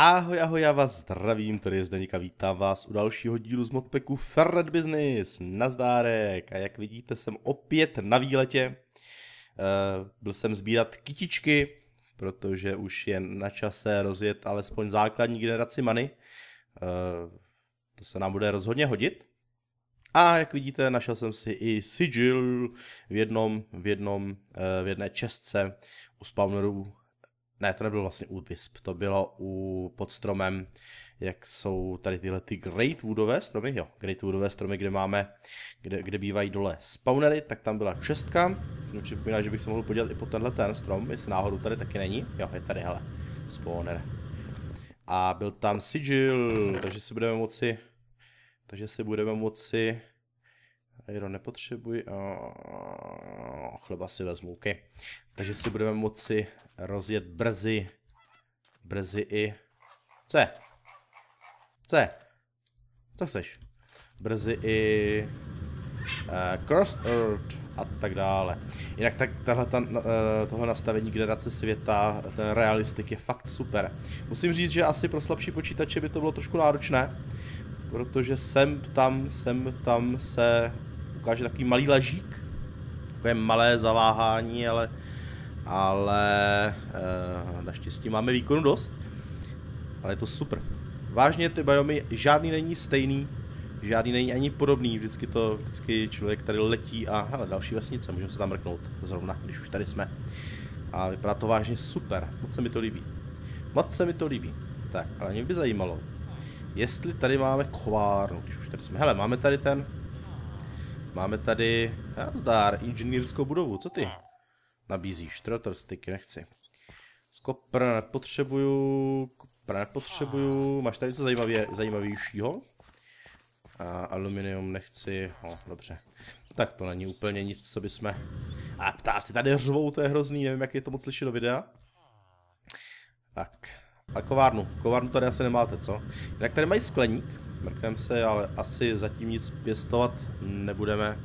Ahoj, ahoj, já vás zdravím, tady je Zdeník a vítám vás u dalšího dílu z modpeku Ferret Business. Nazdárek a jak vidíte jsem opět na výletě. Eh, byl jsem sbírat kytičky, protože už je na čase rozjet alespoň základní generaci many. Eh, to se nám bude rozhodně hodit. A jak vidíte, našel jsem si i sigil v jednom, v jednom, eh, v jedné čestce u spawnerů ne, to nebylo vlastně u Wisp, to bylo u pod stromem, jak jsou tady tyhle ty Great Woodové stromy, jo, Great Woodové stromy, kde máme, kde, kde bývají dole spawnery, tak tam byla čestka, no připomíná, že bych se mohl podívat i pod tenhle ten strom, jestli náhodou tady taky není, jo, je tady, hele, spawner. A byl tam sigil, takže si budeme moci, takže si budeme moci Jiro nepotřebuji a chleba si vezmu, okay. Takže si budeme moci rozjet brzy, brzy i, co je? Co je? Co chceš? Brzy i uh, eh, Crossed Earth a tak dále. Jinak tak tahle ta, uh, eh, toho nastavení generace světa, ten realistik je fakt super. Musím říct, že asi pro slabší počítače by to bylo trošku náročné, protože sem tam, sem tam se ukáže takový malý ležík, takové malé zaváhání, ale, ale e, naštěstí máme výkonu dost. Ale je to super. Vážně ty biomy, žádný není stejný, žádný není ani podobný, vždycky to, vždycky člověk tady letí a hele, další vesnice, můžeme se tam mrknout zrovna, když už tady jsme. A vypadá to vážně super, moc se mi to líbí. Moc se mi to líbí. Tak, ale mě by zajímalo, jestli tady máme kovárnu, když už tady jsme. Hele, máme tady ten Máme tady, zdár, inženýrskou budovu, co ty? Nabízíš, sticky, nechci. Kopr nepotřebuju, kopr nepotřebuju, máš tady něco zajímavě, zajímavějšího? A aluminium nechci, no dobře. Tak to není úplně nic, co jsme... A ptáci tady řvou, to je hrozný, nevím, jak je to moc slyšet do videa. Tak, a kovárnu. Kovárnu tady asi nemáte, co? Jinak tady mají skleník. Mrknem se, ale asi zatím nic pěstovat nebudeme.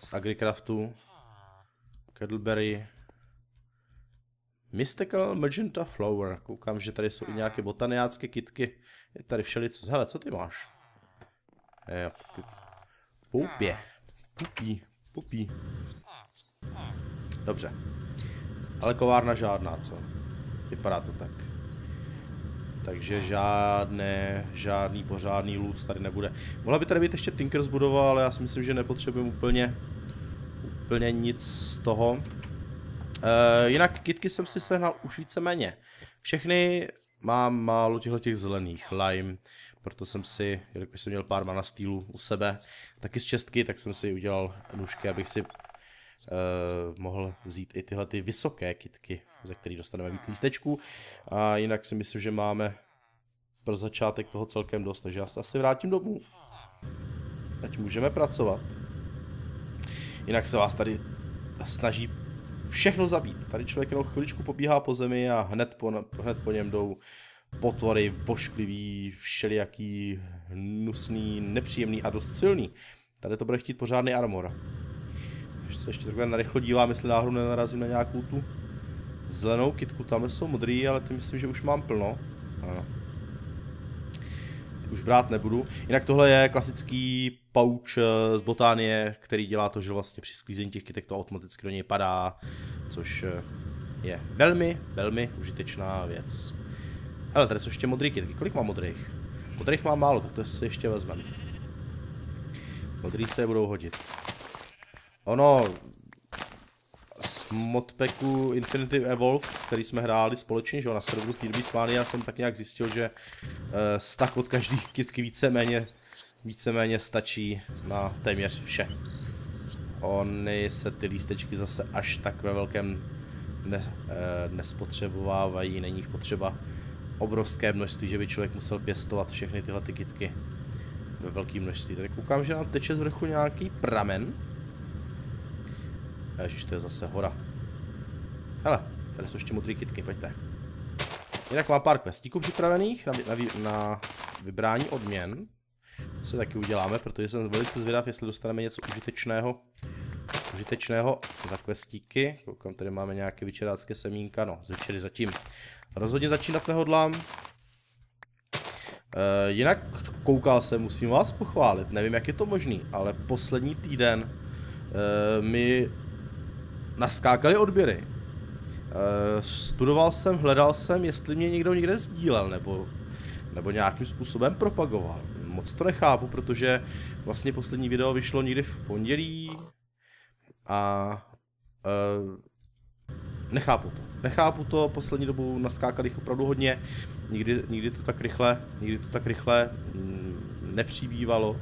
Z Agricraftu. Kettleberry. Mystical Magenta Flower. Koukám, že tady jsou i nějaké botaniácké kitky. Je tady všelice. Hele, co ty máš? Poupě. Pupí. Pupí. Dobře. Ale kovárna žádná, co? Vypadá to tak takže žádné, žádný pořádný loot tady nebude. Mohla by tady být ještě Tinkers budova, ale já si myslím, že nepotřebujeme úplně, úplně nic z toho. e, jinak kitky jsem si sehnal už víceméně. Všechny mám málo těchto těch zelených, lime, proto jsem si, jelikož jsem měl pár mana stýlu u sebe, taky z čestky, tak jsem si udělal nůžky, abych si uh, mohl vzít i tyhle ty vysoké kitky, ze kterých dostaneme víc lístečků. A jinak si myslím, že máme pro začátek toho celkem dost, takže já se asi vrátím domů. Ať můžeme pracovat. Jinak se vás tady snaží všechno zabít. Tady člověk jenom chviličku pobíhá po zemi a hned po, hned po něm jdou potvory vošklivý, všelijaký, hnusný, nepříjemný a dost silný. Tady to bude chtít pořádný armor. Když se ještě takhle narychlo dívám, jestli náhodou nenarazím na nějakou tu zelenou kitku. Tam jsou modrý, ale ty myslím, že už mám plno. Ano. už brát nebudu. Jinak tohle je klasický pouch eh, z Botánie, který dělá to, že vlastně při sklízení těch kytek to automaticky do něj padá, což eh, je velmi, velmi užitečná věc. Ale tady jsou ještě modrý kytky. Kolik mám modrých? Modrých mám málo, tak to si ještě vezmeme. Modrý se je budou hodit. Ono, z modpacku Infinity Evolve, který jsme hráli společně, že jo, na serveru Kirby Spania, jsem tak nějak zjistil, že e, eh, stak od každý kitky víceméně, víceméně stačí na téměř vše. Ony se ty lístečky zase až tak ve velkém ne, e, nespotřebovávají, není jich potřeba obrovské množství, že by člověk musel pěstovat všechny tyhle ty kitky ve velkém množství. Tady koukám, že nám teče z vrchu nějaký pramen. Ježiš, to je zase hora. Hele, tady jsou ještě modrý kitky, pojďte. Jinak mám pár questíků připravených na, na, na vybrání odměn. To se taky uděláme, protože jsem velice zvědav, jestli dostaneme něco užitečného užitečného za questíky. Koukám, tady máme nějaké vyčerácké semínka, no, z zatím. Rozhodně začínat nehodlám. E, jinak koukal jsem, musím vás pochválit, nevím, jak je to možný, ale poslední týden e, mi naskákaly odběry. Uh, studoval jsem, hledal jsem, jestli mě někdo někde sdílel nebo, nebo nějakým způsobem propagoval. Moc to nechápu, protože vlastně poslední video vyšlo někdy v pondělí a uh, nechápu to. Nechápu to, poslední dobu naskákali jich opravdu hodně, nikdy, nikdy to tak rychle, nikdy to tak rychle mm, nepřibývalo.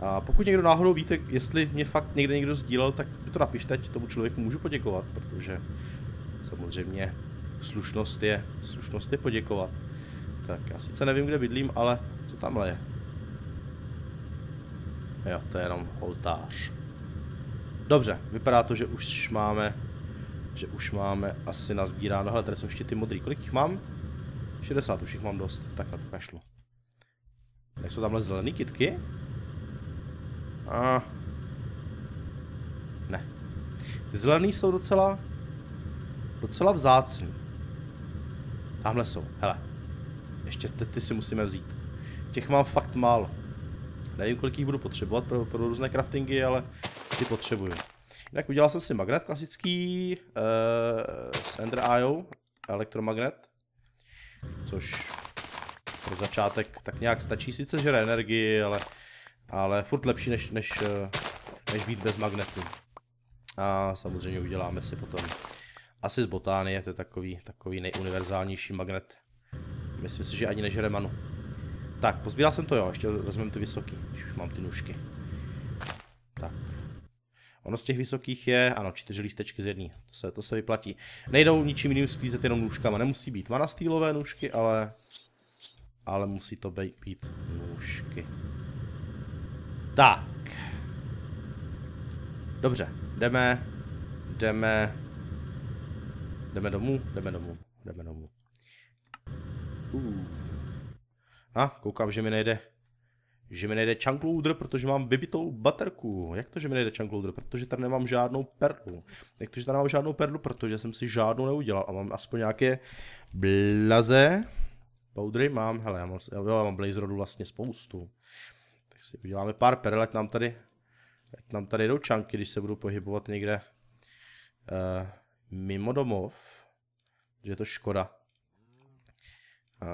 A pokud někdo náhodou víte, jestli mě fakt někde někdo sdílel, tak to napište, ať tomu člověku můžu poděkovat, protože samozřejmě slušnost je, slušnost je poděkovat. Tak já sice nevím, kde bydlím, ale co tamhle je? Jo, to je jenom oltář. Dobře, vypadá to, že už máme, že už máme asi nazbíráno. Hele, tady jsou ještě ty modrý. Kolik jich mám? 60, už jich mám dost. Tak na to kašlu. Nejsou tamhle zelený kitky? A... Ne. Ty zelený jsou docela... Docela vzácný. Tamhle jsou, hele. Ještě ty, ty si musíme vzít. Těch mám fakt málo. Nevím, kolik jich budu potřebovat pro, pro různé craftingy, ale ty potřebuju. Jinak udělal jsem si magnet klasický uh, eh, s Ender IO, elektromagnet, což pro začátek tak nějak stačí, sice žere energii, ale ale furt lepší, než, než, eh, než být bez magnetu. A samozřejmě uděláme si potom asi z botány, to je takový, takový nejuniverzálnější magnet. Myslím si, že ani než remanu. Tak, pozbíral jsem to jo, ještě vezmeme ty vysoký, když už mám ty nůžky. Tak. Ono z těch vysokých je, ano, čtyři lístečky z jedné, to se, to se vyplatí. Nejdou ničím jiným sklízet jenom nůžkama, nemusí být manastýlové nůžky, ale... Ale musí to být, být nůžky. Tak. Dobře, jdeme, jdeme, jdeme domů, jdeme domů, jdeme domů. Uh. A, koukám, že mi nejde, že mi nejde chunkloader, protože mám vybitou baterku. Jak to, že mi nejde chunkloader? Protože tady nemám žádnou perlu. Jak to, že tady nemám žádnou perlu? Protože jsem si žádnou neudělal a mám aspoň nějaké blaze. Powdery mám, hele, já mám, jo, já mám blaze rodu vlastně spoustu si uděláme pár perel, ať nám tady, ať nám tady jdou čanky, když se budu pohybovat někde uh, mimo domov. Že je to škoda.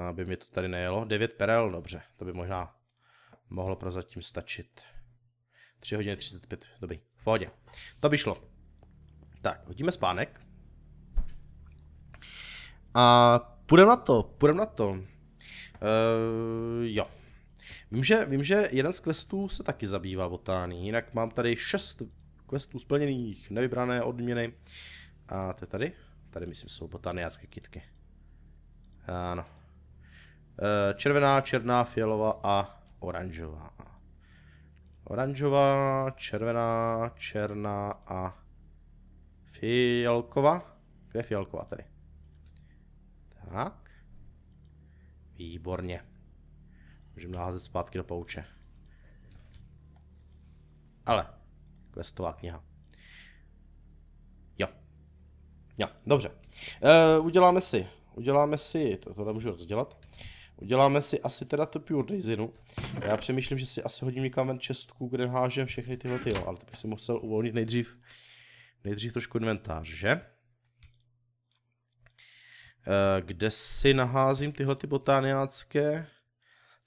Aby mi to tady nejelo. 9 perel, dobře, to by možná mohlo prozatím stačit. 3 hodiny 35, dobrý, v pohodě. To by šlo. Tak, hodíme spánek. A půjdeme na to, půjdeme na to. Uh, jo, Vím že, vím, že jeden z questů se taky zabývá botány, jinak mám tady šest questů splněných, nevybrané odměny. A to je tady? Tady myslím jsou botaniácké kitky. Ano. E, červená, černá, fialová a oranžová. Oranžová, červená, černá a fialková. Kde je fialková tady? Tak. Výborně. Můžeme naházet zpátky do pouče. Ale, questová kniha. Jo. Jo, dobře. E, uděláme si, uděláme si, to, to můžu rozdělat. Uděláme si asi teda to Pure Daisinu. No. Já přemýšlím, že si asi hodím někam ven čestku, kde hážem všechny tyhle ty, ale to bych si musel uvolnit nejdřív, nejdřív trošku inventář, že? Eh, kde si naházím tyhle ty botániácké?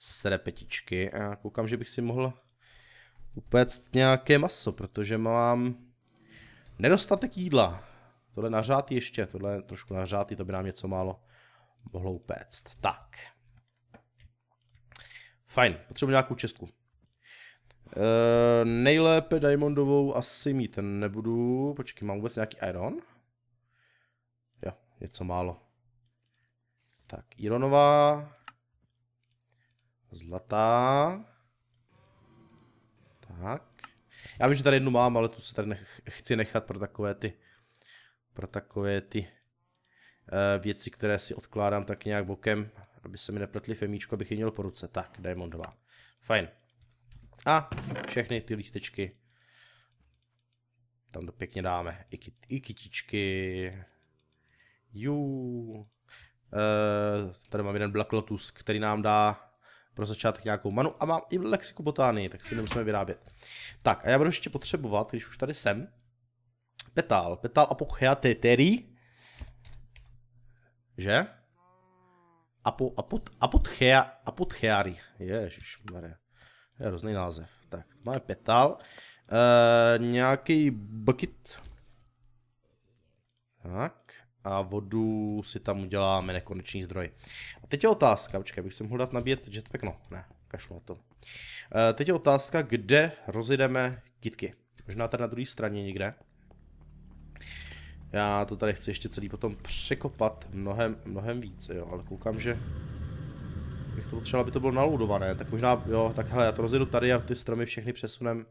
z repetičky a koukám, že bych si mohl upéct nějaké maso, protože mám nedostatek jídla. Tohle nařátý ještě, tohle je trošku nařátý, to by nám něco málo mohlo upéct. Tak. Fajn, potřebuji nějakou čestku. Eee, eh, nejlépe diamondovou asi mít nebudu. Počkej, mám vůbec nějaký iron? Jo, něco málo. Tak, ironová. Zlatá. Tak. Já vím, že tady jednu mám, ale tu se tady nech, chci nechat pro takové ty, pro takové ty uh, věci, které si odkládám tak nějak bokem, aby se mi nepletli femíčko, abych je měl po ruce. Tak, diamond 2. Fajn. A všechny ty lístečky tam to pěkně dáme. I, kit, i kytičky. Juuu. Uh, eh, tady mám jeden Black Lotus, který nám dá pro začátek nějakou manu a mám i lexiku botánii, tak si nemusíme vyrábět. Tak a já budu ještě potřebovat, když už tady jsem, petál, petál apochéateteri, že? Apo, apot, apotchea, apotcheari, ježišmarja, je hrozný název. Tak, máme petál, e, nějaký bucket, tak, a vodu si tam uděláme nekonečný zdroj. A teď je otázka, počkej, bych si mohl dát nabíjet jetpack, no ne, kašlu na to. E, teď je otázka, kde rozjedeme kitky. Možná tady na druhé straně někde. Já to tady chci ještě celý potom překopat mnohem, mnohem víc, jo, ale koukám, že bych to potřeboval, aby to bylo naloudované, tak možná, jo, tak hele, já to rozjedu tady a ty stromy všechny přesunem,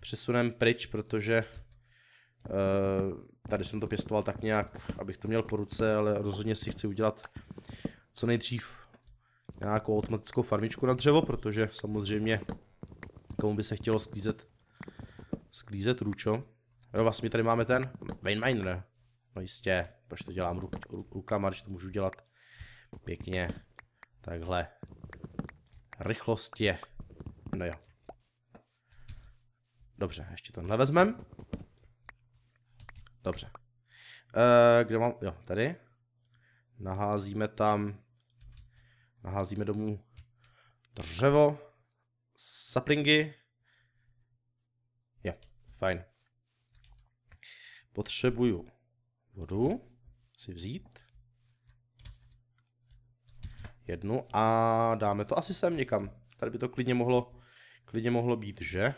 přesunem pryč, protože Eh, tady jsem to pěstoval tak nějak, abych to měl po ruce, ale rozhodně si chci udělat co nejdřív nějakou automatickou farmičku na dřevo, protože samozřejmě komu by se chtělo sklízet, sklízet ručo. No vlastně tady máme ten vein miner. No jistě, proč to dělám ruk, ruk, rukama, když to můžu dělat pěkně takhle. Rychlost je, no jo. Dobře, ještě tohle vezmem. Dobře. E, kde mám? Jo, tady. Naházíme tam... Naházíme domů dřevo, saplingy. Jo, fajn. Potřebuju vodu si vzít. Jednu a dáme to asi sem někam. Tady by to klidně mohlo, klidně mohlo být, že?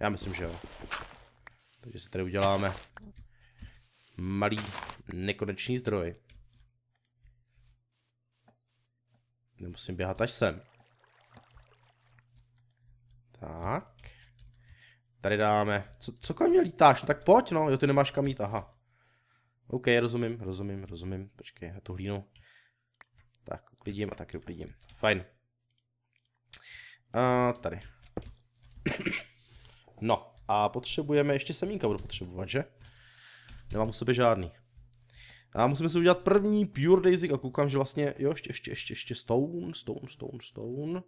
Já myslím, že jo. Takže si tady uděláme malý nekonečný zdroj. Nemusím běhat až sem. Tak. Tady dáme. Co, co kam mě lítáš? tak pojď no, jo ty nemáš kam jít, aha. OK, rozumím, rozumím, rozumím. Počkej, já to hlínu. Tak, uklidím a taky uklidím. Fajn. A tady. No. A potřebujeme ještě semínka, budu potřebovat, že? Nemám u sebe žádný. A musíme si udělat první Pure Daisy a koukám, že vlastně, jo, ještě, ještě, ještě, ještě Stone, Stone, Stone, Stone.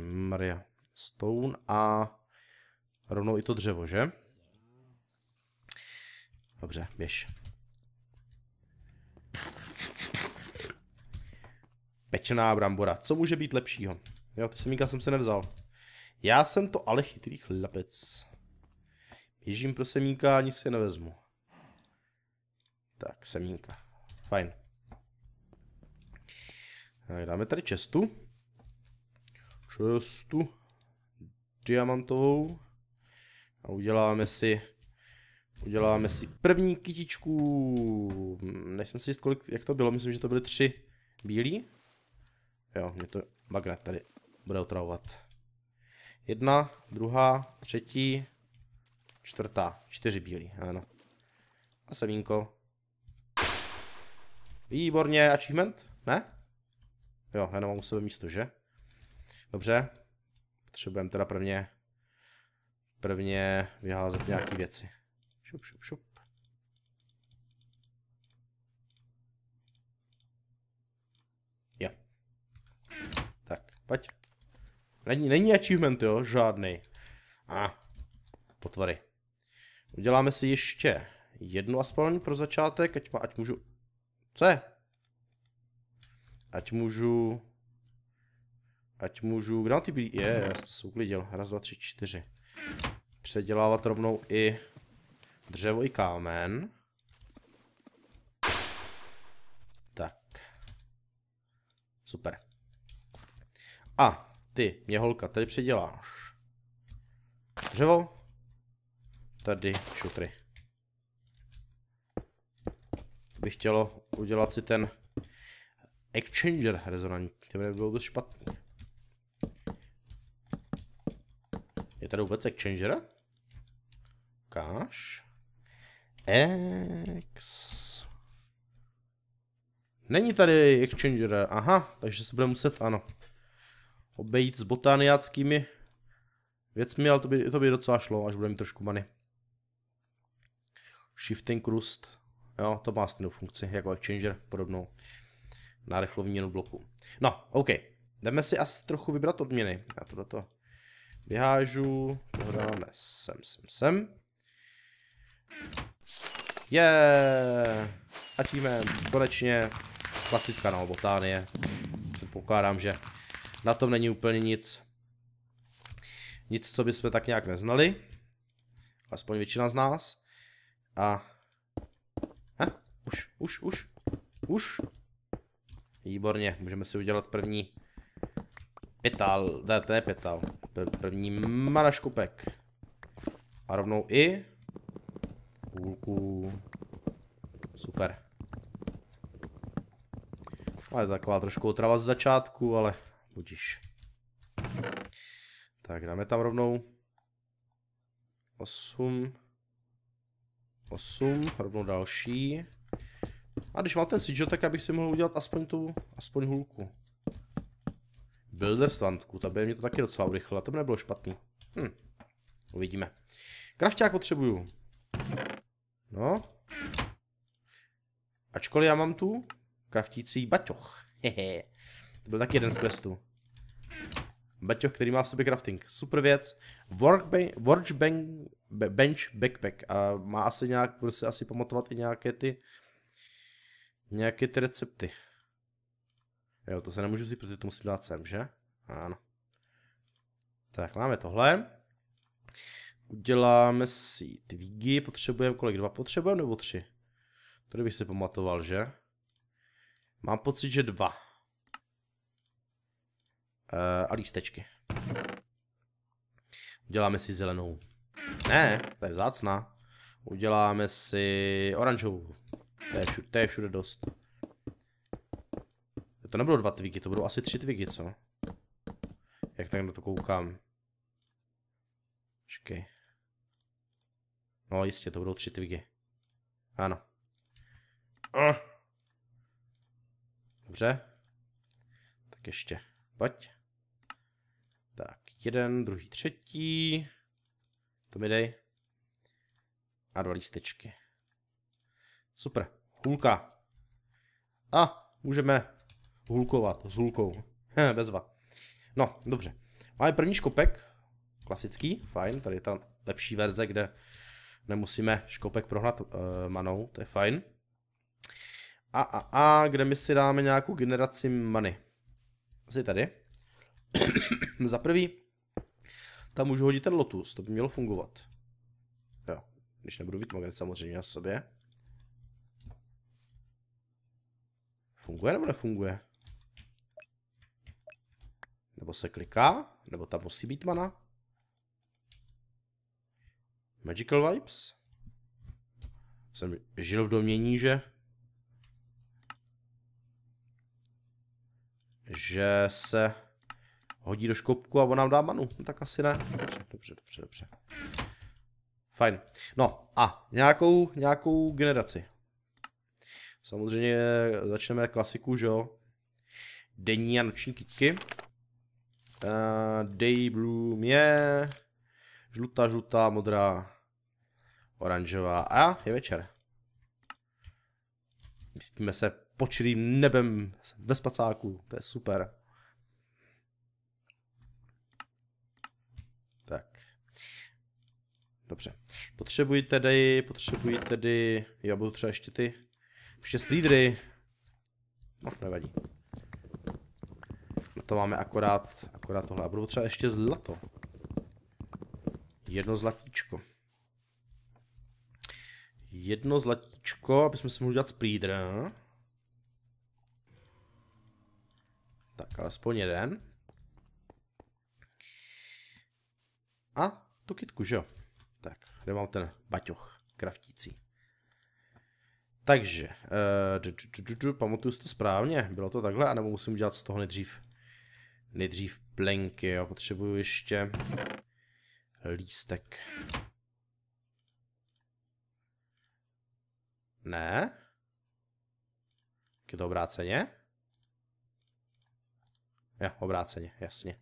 Maria. Stone a rovnou i to dřevo, že? Dobře, běž. Pečená brambora, co může být lepšího? Jo, ty semínka jsem se nevzal. Já jsem to ale chytrý chlapec. Běžím pro semínka a nic si nevezmu. Tak, semínka. Fajn. Tak, eh, dáme tady čestu. Čestu. Diamantovou. A uděláme si... Uděláme si první kytičku. Nejsem si jist, kolik, jak to bylo. Myslím, že to byly tři bílí. Jo, mě to magnet tady bude otravovat. Jedna, druhá, třetí, čtvrtá. Čtyři bílí, ano. A semínko. Výborně, achievement? Ne? Jo, já nemám u sebe místo, že? Dobře. Potřebujeme teda prvně prvně vyházet nějaké věci. Šup, šup, šup. Tak, pojď. Není, není achievement, jo? Žádný. A, ah, potvory. Uděláme si ještě jednu aspoň pro začátek, ať, ma, ať můžu... Co je? Ať můžu... Ať můžu... Kde mám ty bílý? Je, já jsem se uklidil. Raz, dva, tři, čtyři. Předělávat rovnou i dřevo i kámen. Tak. Super. A ty, mě holka, tady předěláš. Dřevo. Tady šutry. Bych chtělo udělat si ten exchanger rezonantní. To by nebylo dost špatný. Je tady vůbec exchanger? Káš. Ex. Není tady exchanger, aha, takže se bude muset, ano obejít s botaniáckými věcmi, ale to by, to by docela šlo, až bude mít trošku many. Shifting crust, jo, to má stejnou funkci jako Exchanger, podobnou na rychlou výměnu bloku. No, OK, jdeme si asi trochu vybrat odměny. Já to do toho vyhážu, dáme sem, sem, sem. Je, yeah! a tím konečně klasická na botánie. Předpokládám, že na tom není úplně nic, nic, co bychom tak nějak neznali, aspoň většina z nás. A ha, už, už, už, už. Výborně, můžeme si udělat první Petal, ne, to je petal, první mana škupek. A rovnou i půlku. Super. Ale taková trošku otrava z začátku, ale Budíš. Tak dáme tam rovnou 8. 8, rovnou další. A když mám ten sigil, tak abych si mohl udělat aspoň tu, aspoň hulku. Builder standku ta by mě to taky docela urychlila, to by nebylo špatný. Hm. Uvidíme. Krafťák potřebuju. No. Ačkoliv já mám tu kraftící baťoch. Hehe. To byl taky jeden z questů. Baťoch, který má v sobě crafting. Super věc. Workbench be, bench backpack. A má asi nějak, bude se asi pamatovat i nějaké ty, nějaké ty recepty. Jo, to se nemůžu vzít, protože to musím dát sem, že? Ano. Tak, máme tohle. Uděláme si twigy, potřebujeme kolik? Dva potřebujeme nebo tři? Tady bych si pamatoval, že? Mám pocit, že dva. Eh, a lístečky. Uděláme si zelenou. Ne, to je vzácná. Uděláme si oranžovou. To je, všude, to je všude dost. To nebudou dva twigy, to budou asi tři twigy, co? Jak tak na to koukám. Počkej. No jistě, to budou tři twigy. Ano. Dobře. Tak ještě. Pojď jeden, druhý, třetí. To mi dej. A dva lístečky. Super. Hulka. A můžeme hulkovat s hulkou. Bezva. No, dobře. Máme první škopek. Klasický, fajn. Tady je ta lepší verze, kde nemusíme škopek prohnat uh, manou. To je fajn. A, a, a, kde my si dáme nějakou generaci many. Asi tady. Za prvý tam můžu hodit ten Lotus, to by mělo fungovat. Jo, když nebudu být magnet samozřejmě na sobě. Funguje nebo nefunguje? Nebo se kliká, nebo tam musí být mana. Magical Vibes? Jsem žil v domění, že... Že se hodí do škopku a on nám dá manu. No, tak asi ne. Dobře, dobře, dobře, dobře. Fajn. No a nějakou, nějakou generaci. Samozřejmě začneme klasiku, že jo? Denní a noční kytky. Uh, day Bloom je žlutá, žlutá, modrá, oranžová a je večer. Vyspíme se počilým nebem ve spacáku, to je super. Dobře. Potřebuji tedy, potřebuji tedy, já budu třeba ještě ty, ještě splídry. No, nevadí. No to máme akorát, akorát tohle. A budu třeba ještě zlato. Jedno zlatíčko. Jedno zlatíčko, aby jsme si mohli dělat splídr. Tak, alespoň jeden. A tu kitku, že jo? Tak, kde mám ten baťoch kraftící? Takže, eh, pamatuju si to správně, bylo to takhle, anebo musím udělat z toho nejdřív, nejdřív plenky, jo, potřebuju ještě lístek. Ne? Je to obráceně? Jo, obráceně, jasně.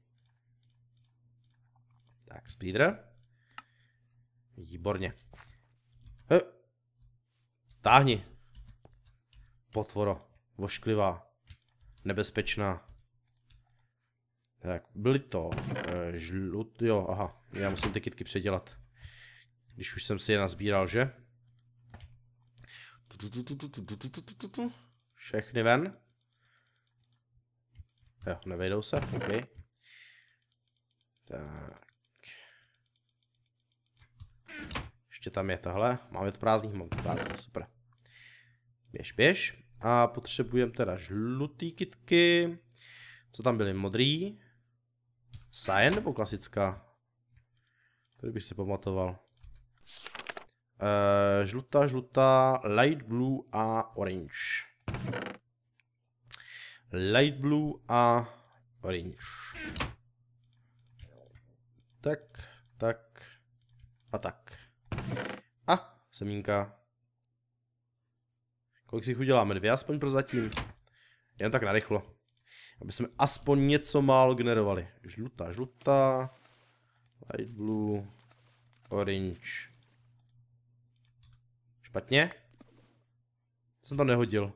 Tak, speeder. Výborně. He. Táhni. Potvoro. Vošklivá. Nebezpečná. Tak, byly to e, žlut, jo, aha, já musím ty kytky předělat. Když už jsem si je nazbíral, že? Všechny ven. Jo, nevejdou se, okay. Tak. Ještě tam je tohle, Máme to prázdný, mám to prázdný, super. Běž, běž. A potřebujeme teda žlutý kitky. Co tam byly? Modrý. Cyan nebo klasická? Tady bych si pamatoval. Uh, žlutá, žlutá, light blue a orange. Light blue a orange. Tak, tak a tak semínka. Kolik si jich uděláme? Dvě aspoň pro zatím. Jen tak narychlo. Aby jsme aspoň něco málo generovali. Žlutá, žlutá. Light blue. Orange. Špatně? Co jsem tam nehodil?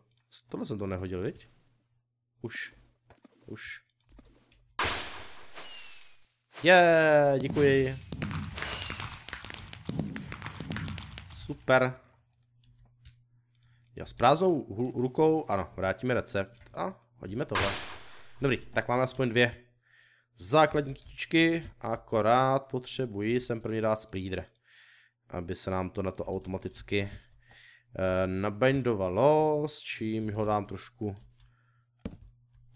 Tohle jsem to nehodil, viď? Už. Už. Je, yeah, děkuji. Super. Jo, s prázou rukou, ano, vrátíme recept a hodíme tohle. Dobrý, tak máme aspoň dvě základní kytičky, akorát potřebuji sem první dát splídr, aby se nám to na to automaticky e, eh, nabendovalo, s čím ho dám trošku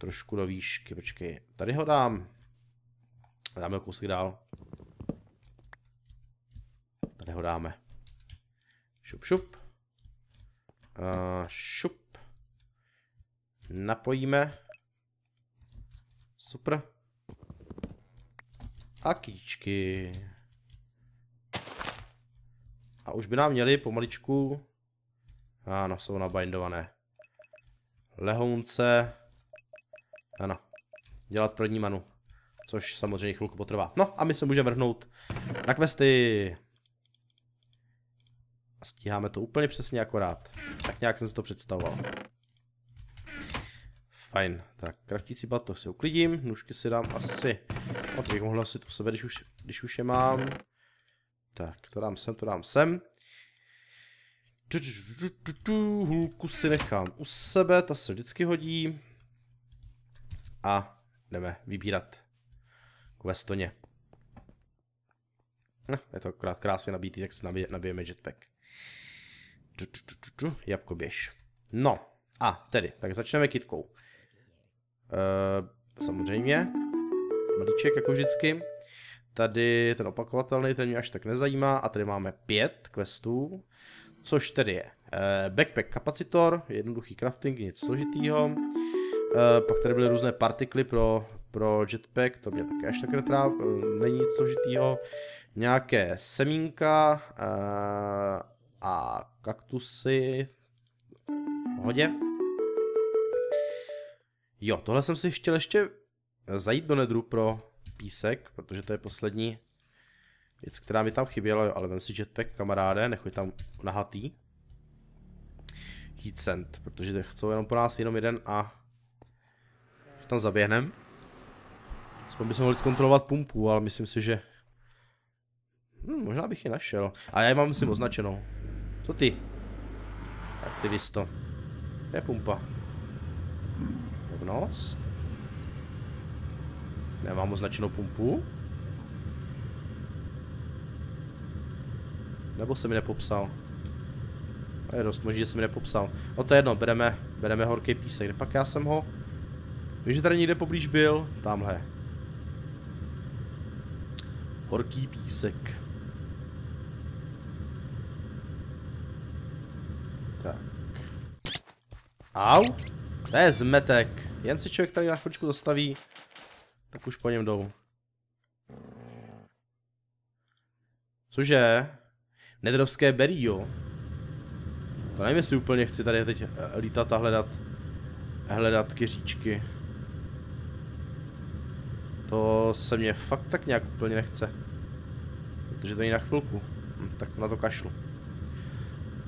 trošku do výšky, počkej, tady ho dám, dáme ho kousek dál, tady ho dáme, Šup, šup. A šup. Napojíme. Super. A kýčky. A už by nám měli pomaličku... Ano, jsou nabindované. Lehounce. Ano. Dělat první manu. Což samozřejmě chvilku potrvá. No a my se můžeme vrhnout na questy. Stíháme to úplně přesně akorát. Tak nějak jsem si to představoval. Fajn, tak kraftící batoh si uklidím, nůžky si dám asi. A to bych mohl nosit u sebe, když už, když už je mám. Tak, to dám sem, to dám sem. Hulku si nechám u sebe, ta se vždycky hodí. A jdeme vybírat questoně. No, eh, je to akorát krásně nabítý, tak si nabijeme jetpack. Jabko běž. No, a tedy, tak začneme kitkou. E, samozřejmě, malíček jako vždycky. Tady ten opakovatelný, ten mě až tak nezajímá. A tady máme pět questů, což tedy je e, backpack kapacitor, jednoduchý crafting, nic složitýho. E, pak tady byly různé partikly pro, pro jetpack, to mě také až tak netráv, není nic složitýho. Nějaké semínka, e, a kaktusy. Hodě. Jo, tohle jsem si chtěl ještě zajít do nedru pro písek, protože to je poslední věc, která mi tam chyběla, ale vem si jetpack, kamaráde, nechoď tam nahatý. Heat send, protože chcou jenom po nás jenom jeden a tam zaběhnem. Aspoň bychom mohli zkontrolovat pumpu, ale myslím si, že... Hmm, možná bych ji našel. A já ji mám, myslím, označenou. Co ty? Aktivisto. To je pumpa. Pevnost. Nemám označenou pumpu. Nebo se mi nepopsal. To je dost možný, že se mi nepopsal. No to je jedno, bereme, bereme horký písek. Pak já jsem ho... Vím, že tady někde poblíž byl. Tamhle. Horký písek. Au. To je zmetek. Jen se člověk tady na chvíličku zastaví, tak už po něm jdou. Cože? Nedrovské berý, jo? To nevím, jestli úplně chci tady teď eh, lítat a hledat, hledat kyříčky. To se mě fakt tak nějak úplně nechce. Protože to není na chvilku. Hm, tak to na to kašlu.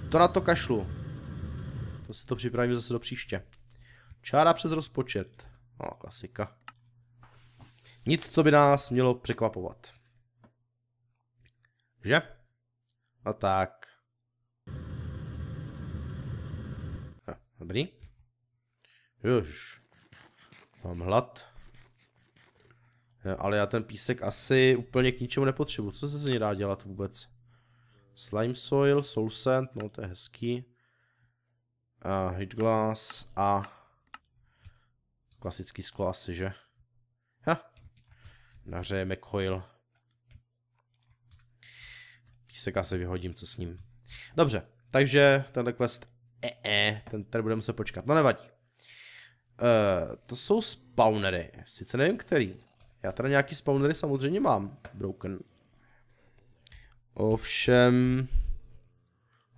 To na to kašlu. To to připravím zase do příště. Čára přes rozpočet. No, klasika. Nic, co by nás mělo překvapovat. Že? No tak. dobrý. Jož. Mám hlad. Ale já ten písek asi úplně k ničemu nepotřebuji. Co se z něj dá dělat vůbec? Slime soil, soul sand, no to je hezký uh, eh, hit glass a klasický sklo asi, že? Ha! Nařejeme coil. Písek se vyhodím, co s ním. Dobře, takže tenhle quest -e, ten tady budeme se počkat, no nevadí. Uh, to jsou spawnery, sice nevím který. Já teda nějaký spawnery samozřejmě mám, broken. Ovšem...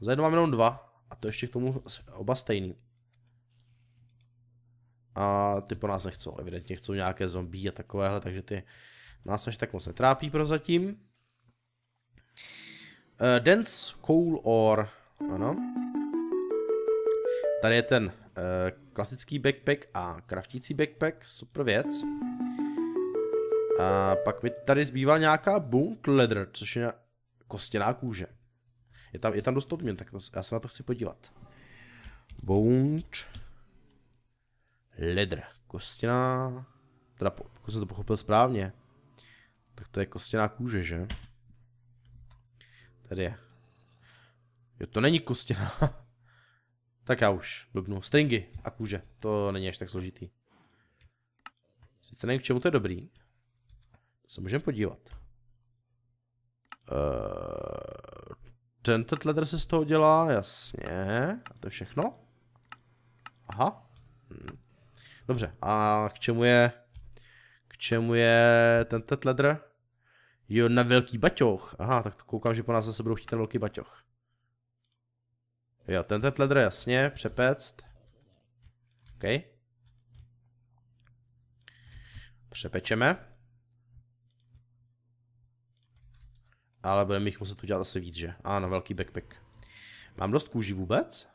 Zajedno mám jenom dva, a to ještě k tomu oba stejný. A ty po nás nechcou, evidentně chcou nějaké zombie a takovéhle, takže ty nás až tak moc netrápí prozatím. Uh, eh, dense coal ore, ano. Tady je ten uh, klasický backpack a kraftící backpack, super věc. A pak mi tady zbývá nějaká Bunt leather, což je kostěná kůže. Je tam, je tam dost odměn, tak já se na to chci podívat. Bound. Ledr. Kostěná. Teda pokud jsem to pochopil správně. Tak to je kostěná kůže, že? Tady je. Jo, to není kostěná. tak já už blbnu. Stringy a kůže. To není až tak složitý. Sice nevím, k čemu to je dobrý. To se můžeme podívat. Uh ten leather se z toho dělá, jasně. A to je všechno? Aha. Hm. Dobře, a k čemu je... K čemu je ten leather? Jo, na velký baťoch. Aha, tak to koukám, že po nás zase budou chtít ten velký baťoch. Jo, ten leather, jasně, přepect. OK. Přepečeme. Ale budeme jich muset udělat asi víc, že? Ano, velký backpack. Mám dost kůží vůbec?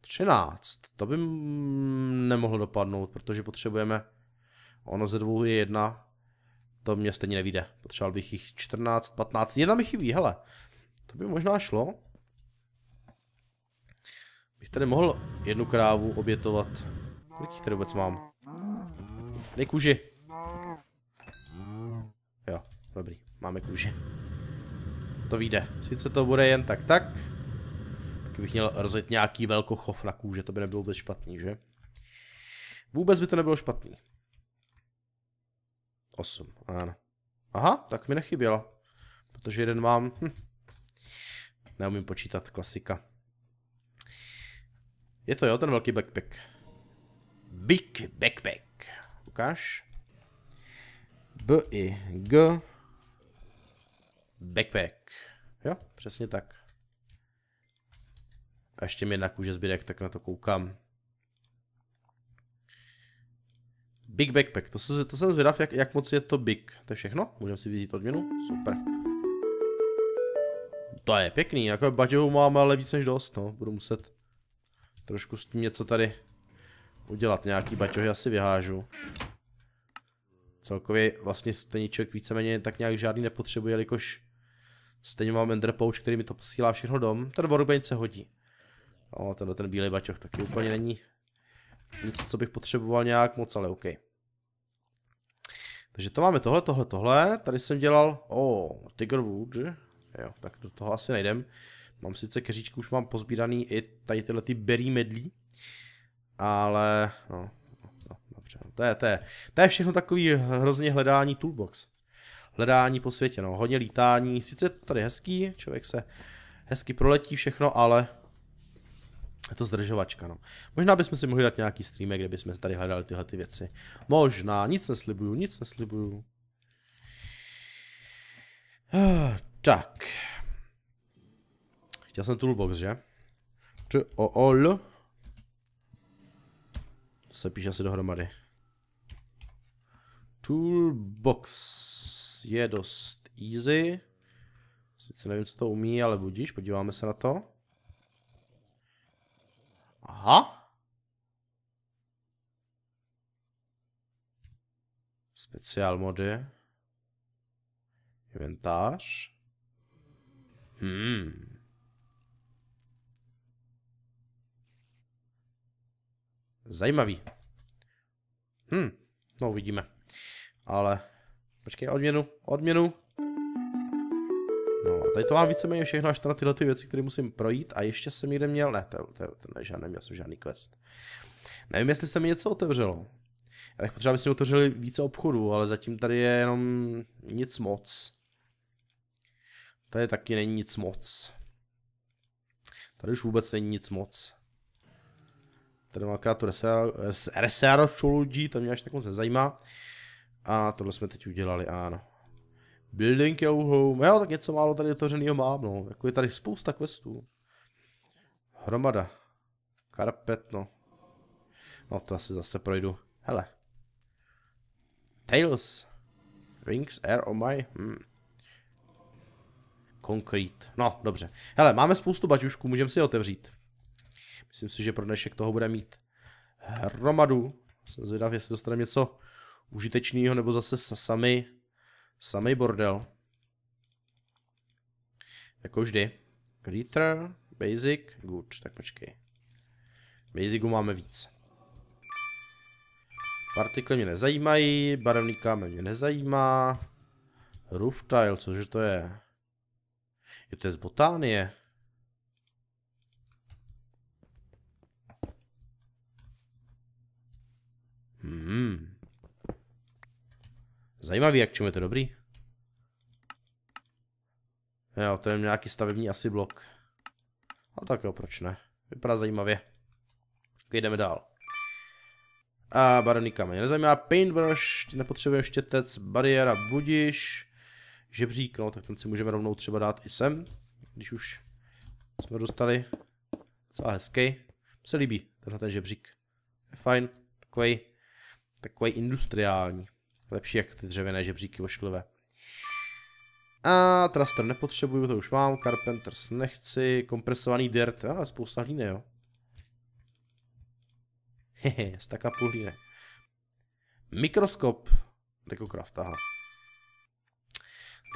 13. To by nemohlo dopadnout, protože potřebujeme... Ono ze dvou je jedna. To mě stejně nevíde. Potřeboval bych jich 14, 15. Jedna mi chybí, hele. To by možná šlo. Bych tady mohl jednu krávu obětovat. Kolik jich tady vůbec mám? Dej kůži. Jo, dobrý, máme kůži. To vyjde. Sice to bude jen tak tak. Taky bych měl rozjet nějaký velkochov na kůže, to by nebylo vůbec špatný, že? Vůbec by to nebylo špatný. 8, ano. Aha, tak mi nechybělo. Protože jeden mám... Hm. Neumím počítat, klasika. Je to jo, ten velký backpack. Big backpack. Ukáž. B i G. Backpack. Jo, přesně tak. A ještě mi na kůže zbytek, tak na to koukám. Big Backpack, to, se, to jsem zvědav, jak, jak moc je to big. To je všechno, můžeme si vyzít odměnu, super. To je pěkný, jako baťovou máme ale víc než dost, no. Budu muset trošku s tím něco tady udělat, nějaký baťohy asi vyhážu celkově vlastně člověk víceméně tak nějak žádný nepotřebuje, jelikož stejně mám Ender Pouch, který mi to posílá všechno dom. Ten Warbane se hodí. O, no, tenhle ten bílý baťoch taky úplně není nic, co bych potřeboval nějak moc, ale OK. Takže to máme tohle, tohle, tohle. Tady jsem dělal, o, oh, Tiger Wood. Jo, tak do toho asi nejdem. Mám sice keříčku, už mám pozbíraný i tady tyhle ty berry medlí. Ale, no, dobře. No, to je, to, je, to je všechno takový hrozně hledání toolbox. Hledání po světě, no. Hodně lítání, sice tady hezký, člověk se hezky proletí všechno, ale je to zdržovačka, no. Možná bychom si mohli dát nějaký stream, kde bychom tady hledali tyhle ty věci. Možná, nic neslibuju, nic neslibuju. Ah, tak. Chtěl jsem toolbox, že? To o l to se píše asi dohromady. Toolbox je dost easy. Sice nevím, co to umí, ale budíš, podíváme se na to. Aha. Speciál mody. Inventář. Hmm. Zajímavý. Hm, no uvidíme. Ale počkej, odměnu, odměnu. No a tady to mám víceméně všechno až na tyhle ty věci, které musím projít a ještě jsem jde měl, ne, to, to, to ne, žádný, měl jsem žádný quest. Nevím, jestli se mi něco otevřelo. Já bych potřeba, aby si otevřeli více obchodů, ale zatím tady je jenom nic moc. Tady taky není nic moc. Tady už vůbec není nic moc trénoval tu Resera Sholuji, to mě až tak moc nezajímá. A tohle jsme teď udělali, ano. Building your home, jo, tak něco málo tady otevřenýho mám, no. Jako je tady spousta questů. Hromada. Karpet, no. No to asi zase projdu. Hele. Tails. Rings air oh my... Hmm. Concrete. No, dobře. Hele, máme spoustu baťušků, můžeme si je otevřít. Myslím si, že pro dnešek toho bude mít hromadu. Jsem zvědav, jestli dostaneme něco užitečného, nebo zase sami, sami bordel. Jako vždy. Greeter, basic, good, tak počkej. Basicu máme víc. Partikle mě nezajímají, barevný kámen mě nezajímá. Roof tile, cože to je? Je to je z Botánie. Hmm. Zajímavý, jak čemu je to dobrý. Jo, to je nějaký stavební asi blok. A no tak jo, proč ne? Vypadá zajímavě. Tak jdeme dál. A barevný kamen. Nezajímá paintbrush, nepotřebuje štětec, bariéra, budiš, žebřík, no tak ten si můžeme rovnou třeba dát i sem, když už jsme dostali. Celá hezký. Se líbí tenhle ten žebřík. Je fajn, takový Takový industriální. Lepší jak ty dřevěné žebříky ošklivé. A traster nepotřebuju, to už mám. Carpenters nechci. Kompresovaný dirt. A spousta hlíny, jo. Hehe, staka půl hlíny. Mikroskop. Decocraft, aha.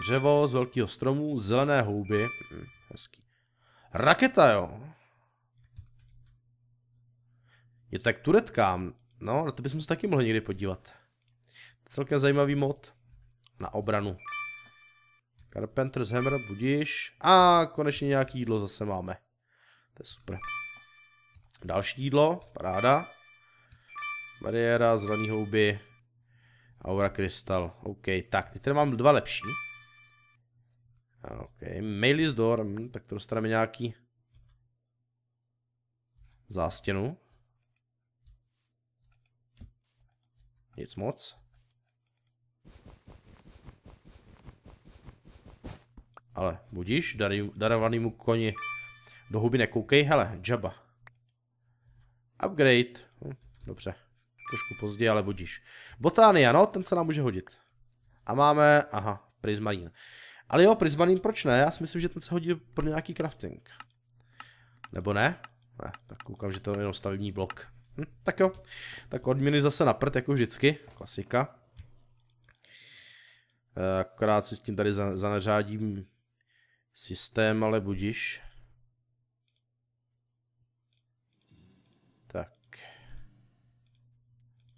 Dřevo z velkého stromu, zelené houby. Hm, hezký. Raketa, jo. Je tak turetkám. No, na to bychom se taky mohli někdy podívat. Celkem zajímavý mod na obranu. Carpenter's Hammer, budíš. A konečně nějaký jídlo zase máme. To je super. Další jídlo, paráda. Mariera, zraní houby. Aura krystal. OK, tak, teď tady mám dva lepší. OK, Mail is door, hm, tak to dostaneme nějaký zástěnu. Nic moc. Ale budíš, mu koni do huby nekoukej, hele, Jabba. Upgrade. Hm, dobře, trošku později, ale budíš. Botánia, no, ten se nám může hodit. A máme, aha, prismarín. Ale jo, prismarín proč ne? Já si myslím, že ten se hodí pro nějaký crafting. Nebo ne? Ne, tak koukám, že to je jenom stavební blok. Hm, tak jo. Tak odměny zase na prd, jako vždycky. Klasika. Eh, akorát si s tím tady zanařádím systém, ale budiš. Tak.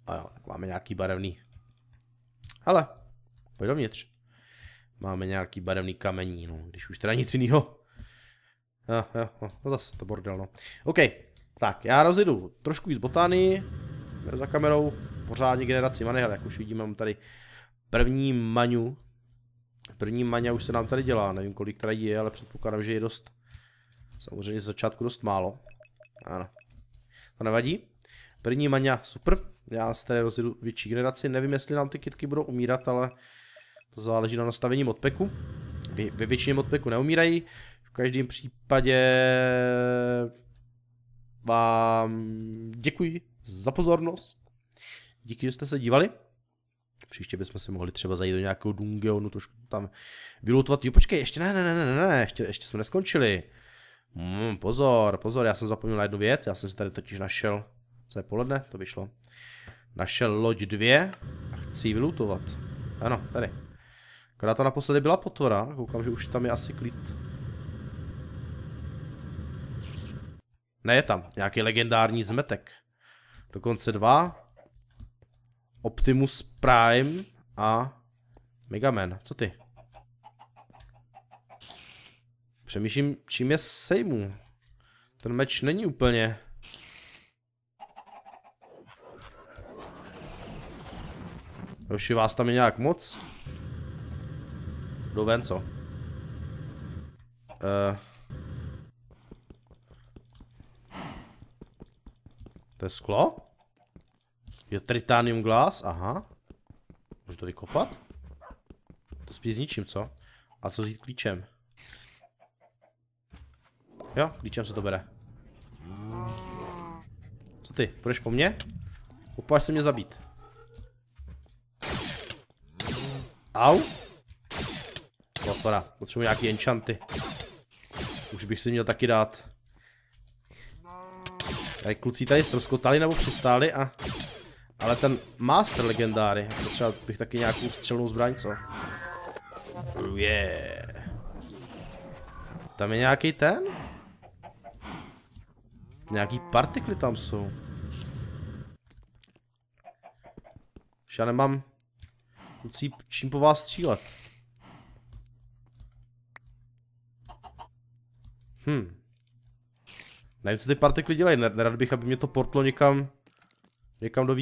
A jo, tak máme nějaký barevný. Ale, pojď dovnitř. Máme nějaký barevný kamení, no, když už teda nic jiného. Jo, jo, jo, no zase to bordel, no. OK, tak, já rozjedu trošku víc botany, za kamerou pořádně generaci ale jak už vidíme, mám tady první maňu. První maňa už se nám tady dělá, nevím kolik tady je, ale předpokládám, že je dost. Samozřejmě z začátku dost málo. Ano. To nevadí. První maňa, super. Já z té rozjedu větší generaci, nevím, jestli nám ty kitky budou umírat, ale to záleží na nastavení modpeku. Ve většině modpeku neumírají, v každém případě vám děkuji za pozornost. Díky, že jste se dívali. Příště bychom si mohli třeba zajít do nějakého dungeonu, trošku tam vylutovat. Jo, počkej, ještě ne, ne, ne, ne, ne, ještě, ještě jsme neskončili. Hmm, pozor, pozor, já jsem zapomněl na jednu věc, já jsem si tady totiž našel, co je poledne, to vyšlo. Našel loď dvě a chci ji vylutovat. Ano, tady. Akorát to naposledy byla potvora, koukám, že už tam je asi klid. Ne, je tam nějaký legendární zmetek. Dokonce dva. Optimus Prime a Megaman. Co ty? Přemýšlím, čím je sejmu. Ten meč není úplně... Joši, vás tam je nějak moc? Jdu ven, co? Uh. To je sklo? Je titanium glass, aha. Můžu to vykopat? To spíš zničím, co? A co vzít klíčem? Jo, klíčem se to bere. Co ty, půjdeš po mně? Upáš se mě zabít. Au. Potvora, potřebuji nějaký enchanty. Už bych si měl taky dát. Tady kluci tady ztroskotali nebo přistáli a... Ale ten Master legendáry, potřeba jako bych taky nějakou střelnou zbraň, co? Yeah. Tam je nějaký ten? Nějaký partikly tam jsou. Už já nemám kluci čím po vás střílet. Hm. Nevím, co ty partikly dělají, nerad bych, aby mě to portlo někam, někam do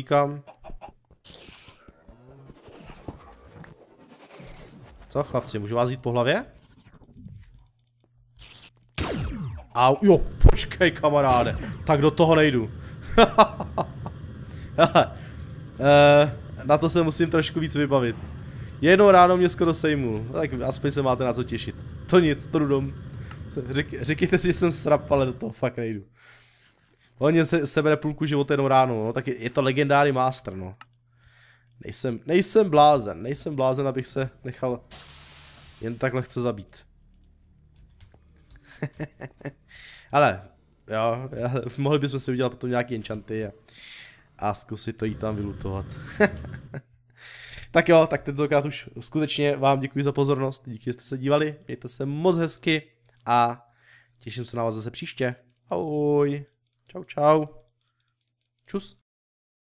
Co chlapci, můžu vás jít po hlavě? Au, jo, počkej kamaráde, tak do toho nejdu. Eh, na to se musím trošku víc vybavit. Jednou ráno mě skoro sejmul, tak aspoň se máte na co těšit. To nic, to jdu domů. Řek, říkejte si, že jsem srap, ale do toho fakt nejdu. Oni se, sebere půlku života jenom ráno, no, tak je, je to legendární master, no. Nejsem, nejsem blázen, nejsem blázen, abych se nechal jen tak lehce zabít. ale, jo, já, mohli bychom si udělat potom nějaký enchanty a, a zkusit to jít tam vylutovat. tak jo, tak tentokrát už skutečně vám děkuji za pozornost, díky, že jste se dívali, mějte se moc hezky a těším se na vás zase příště. Ahoj. Čau, čau. Čus.